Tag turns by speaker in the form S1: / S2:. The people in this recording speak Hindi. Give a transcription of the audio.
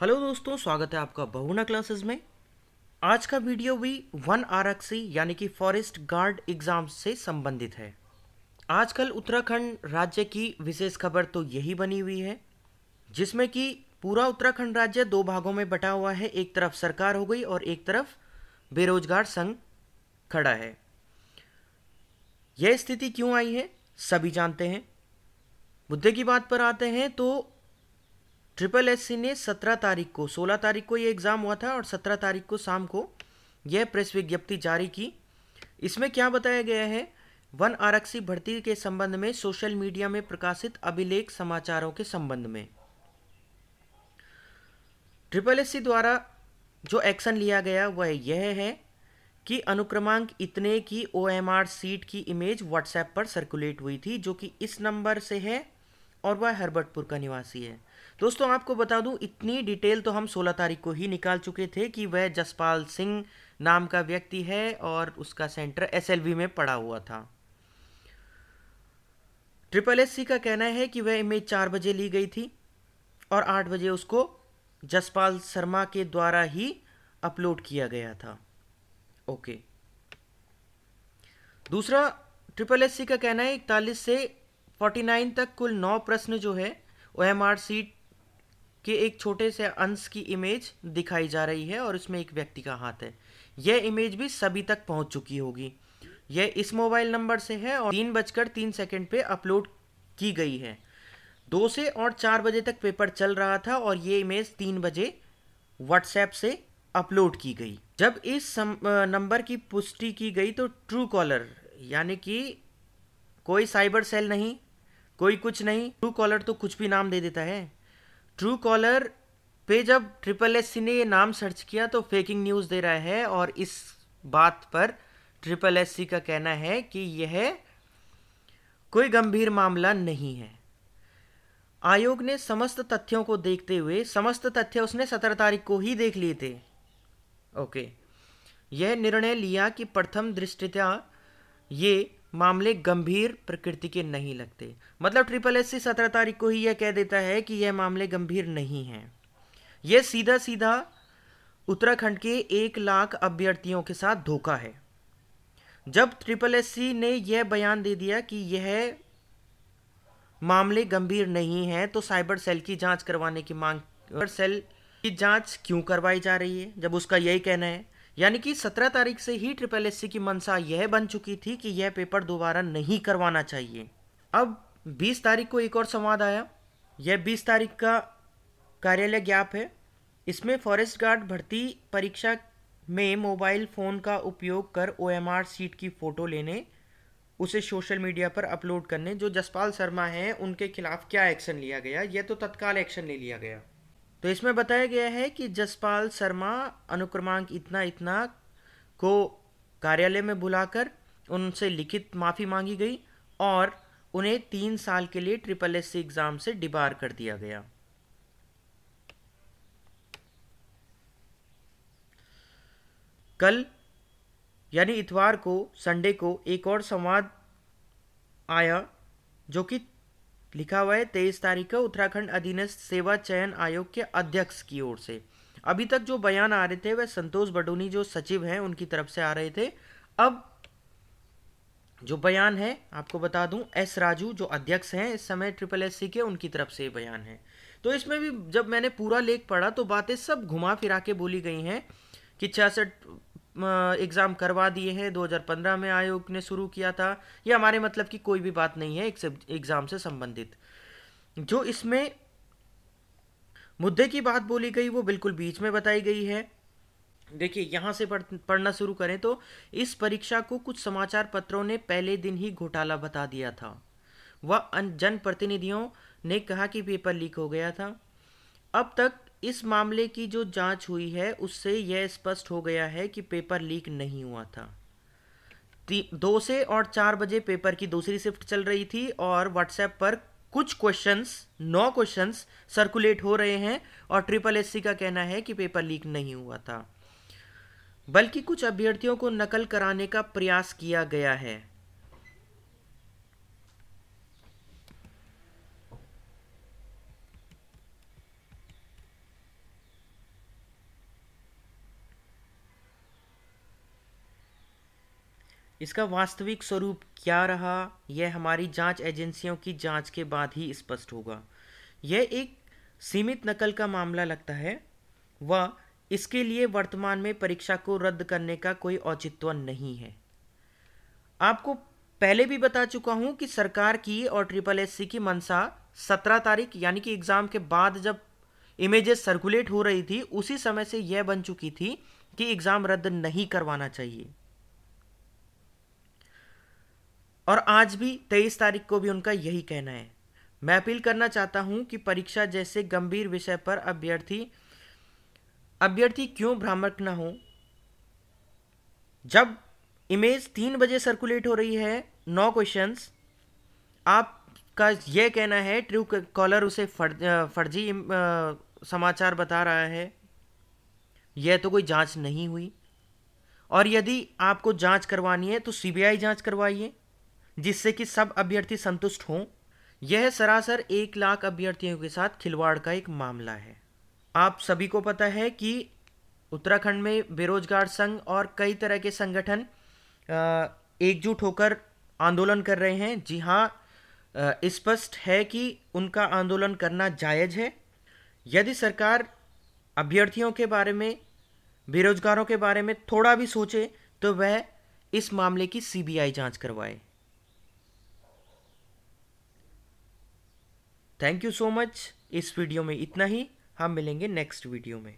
S1: हेलो दोस्तों स्वागत है आपका बहुना क्लासेस में आज का वीडियो भी वन आरक्षी यानी कि फॉरेस्ट गार्ड एग्जाम से संबंधित है आजकल उत्तराखंड राज्य की विशेष खबर तो यही बनी हुई है जिसमें कि पूरा उत्तराखंड राज्य दो भागों में बटा हुआ है एक तरफ सरकार हो गई और एक तरफ बेरोजगार संघ खड़ा है यह स्थिति क्यों आई है सभी जानते हैं मुद्दे की बात पर आते हैं तो ट्रिपल एस ने 17 तारीख को 16 तारीख को ये एग्ज़ाम हुआ था और 17 तारीख को शाम को यह प्रेस विज्ञप्ति जारी की इसमें क्या बताया गया है वन आरक्षी भर्ती के संबंध में सोशल मीडिया में प्रकाशित अभिलेख समाचारों के संबंध में ट्रिपल एस द्वारा जो एक्शन लिया गया वह यह है कि अनुक्रमांक इतने की ओ सीट की इमेज व्हाट्सएप पर सर्कुलेट हुई थी जो कि इस नंबर से है और वह हरबटपुर का निवासी है दोस्तों आपको बता दूं इतनी डिटेल तो हम 16 तारीख को ही निकाल चुके थे कि वह जसपाल सिंह नाम का व्यक्ति है और उसका सेंटर एसएलवी में पड़ा हुआ था ट्रिपल एस का कहना है कि वह इमेज चार बजे ली गई थी और आठ बजे उसको जसपाल शर्मा के द्वारा ही अपलोड किया गया था ओके दूसरा ट्रिपल एस का कहना है इकतालीस से 49 तक कुल नौ प्रश्न जो है ओ एम आर सीट कि एक छोटे से अंश की इमेज दिखाई जा रही है और उसमें एक व्यक्ति का हाथ है यह इमेज भी सभी तक पहुंच चुकी होगी यह इस मोबाइल नंबर से है और तीन बजकर तीन सेकेंड पे अपलोड की गई है दो से और चार बजे तक पेपर चल रहा था और ये इमेज तीन बजे व्हाट्सएप से अपलोड की गई जब इस नंबर की पुष्टि की गई तो ट्रू कॉलर यानी कि कोई साइबर सेल नहीं कोई कुछ नहीं ट्रू कॉलर तो कुछ भी नाम दे देता है ट्रू कॉलर पे जब ट्रिपल एस सी ने ये नाम सर्च किया तो फेकिंग न्यूज़ दे रहा है और इस बात पर ट्रिपल एस सी का कहना है कि यह कोई गंभीर मामला नहीं है आयोग ने समस्त तथ्यों को देखते हुए समस्त तथ्य उसने सत्रह तारीख को ही देख लिए थे ओके यह निर्णय लिया कि प्रथम दृष्टिया ये मामले गंभीर प्रकृति के नहीं लगते मतलब ट्रिपल एस सी सत्रह तारीख को ही यह कह देता है कि यह मामले गंभीर नहीं हैं यह सीधा सीधा उत्तराखंड के एक लाख अभ्यर्थियों के साथ धोखा है जब ट्रिपल एस सी ने यह बयान दे दिया कि यह मामले गंभीर नहीं हैं तो साइबर सेल की जांच करवाने की मांग साइबर सेल की जांच क्यों करवाई जा रही है जब उसका यही कहना है यानी कि 17 तारीख से ही ट्रिपल एस की मंशा यह बन चुकी थी कि यह पेपर दोबारा नहीं करवाना चाहिए अब 20 तारीख को एक और संवाद आया यह 20 तारीख का कार्यालय ज्ञाप है इसमें फॉरेस्ट गार्ड भर्ती परीक्षा में मोबाइल फ़ोन का उपयोग कर ओएमआर सीट की फ़ोटो लेने उसे सोशल मीडिया पर अपलोड करने जो जसपाल शर्मा हैं उनके खिलाफ क्या एक्शन लिया गया यह तो तत्काल एक्शन ले लिया गया तो इसमें बताया गया है कि जसपाल शर्मा अनुक्रमांक इतना इतना को कार्यालय में बुलाकर उनसे लिखित माफ़ी मांगी गई और उन्हें तीन साल के लिए ट्रिपल एस सी एग्ज़ाम से डिबार कर दिया गया कल यानी इतवार को संडे को एक और संवाद आया जो कि लिखा हुआ है तेईस तारीख को उत्तराखंड अधीनस्थ सेवा चयन आयोग के अध्यक्ष की ओर से अभी तक जो बयान आ रहे थे वह संतोष बडोनी जो सचिव हैं उनकी तरफ से आ रहे थे अब जो बयान है आपको बता दूं एस राजू जो अध्यक्ष हैं इस समय ट्रिपल एस सी के उनकी तरफ से बयान है तो इसमें भी जब मैंने पूरा लेख पढ़ा तो बातें सब घुमा फिरा के बोली गई हैं कि छियासठ एग्ज़ाम करवा दिए हैं 2015 में आयोग ने शुरू किया था ये हमारे मतलब की कोई भी बात नहीं है एग्ज़ाम से संबंधित जो इसमें मुद्दे की बात बोली गई वो बिल्कुल बीच में बताई गई है देखिए यहाँ से पढ़ पढ़ना शुरू करें तो इस परीक्षा को कुछ समाचार पत्रों ने पहले दिन ही घोटाला बता दिया था वह जनप्रतिनिधियों ने कहा कि पेपर लीक हो गया था अब तक इस मामले की जो जांच हुई है उससे यह स्पष्ट हो गया है कि पेपर लीक नहीं हुआ था दो से और चार बजे पेपर की दूसरी शिफ्ट चल रही थी और व्हाट्सएप पर कुछ क्वेश्चंस नौ क्वेश्चंस सर्कुलेट हो रहे हैं और ट्रिपल एससी का कहना है कि पेपर लीक नहीं हुआ था बल्कि कुछ अभ्यर्थियों को नकल कराने का प्रयास किया गया है इसका वास्तविक स्वरूप क्या रहा यह हमारी जांच एजेंसियों की जांच के बाद ही स्पष्ट होगा यह एक सीमित नकल का मामला लगता है व इसके लिए वर्तमान में परीक्षा को रद्द करने का कोई औचित्व नहीं है आपको पहले भी बता चुका हूं कि सरकार की और ट्रिपल एस की मंशा सत्रह तारीख यानी कि एग्ज़ाम के बाद जब इमेजेस सर्कुलेट हो रही थी उसी समय से यह बन चुकी थी कि एग्ज़ाम रद्द नहीं करवाना चाहिए और आज भी तेईस तारीख को भी उनका यही कहना है मैं अपील करना चाहता हूं कि परीक्षा जैसे गंभीर विषय पर अभ्यर्थी अभ्यर्थी क्यों भ्रामक ना हो जब इमेज तीन बजे सर्कुलेट हो रही है नौ क्वेश्चंस आपका यह कहना है ट्रू कॉलर उसे फर, फर्जी समाचार बता रहा है यह तो कोई जांच नहीं हुई और यदि आपको जांच करवानी है तो सीबीआई जांच करवाइए जिससे कि सब अभ्यर्थी संतुष्ट हों यह सरासर एक लाख अभ्यर्थियों के साथ खिलवाड़ का एक मामला है आप सभी को पता है कि उत्तराखंड में बेरोजगार संघ और कई तरह के संगठन एकजुट होकर आंदोलन कर रहे हैं जी हाँ स्पष्ट है कि उनका आंदोलन करना जायज़ है यदि सरकार अभ्यर्थियों के बारे में बेरोजगारों के बारे में थोड़ा भी सोचे तो वह इस मामले की सीबीआई जांच करवाए थैंक यू सो मच इस वीडियो में इतना ही हम मिलेंगे नेक्स्ट वीडियो में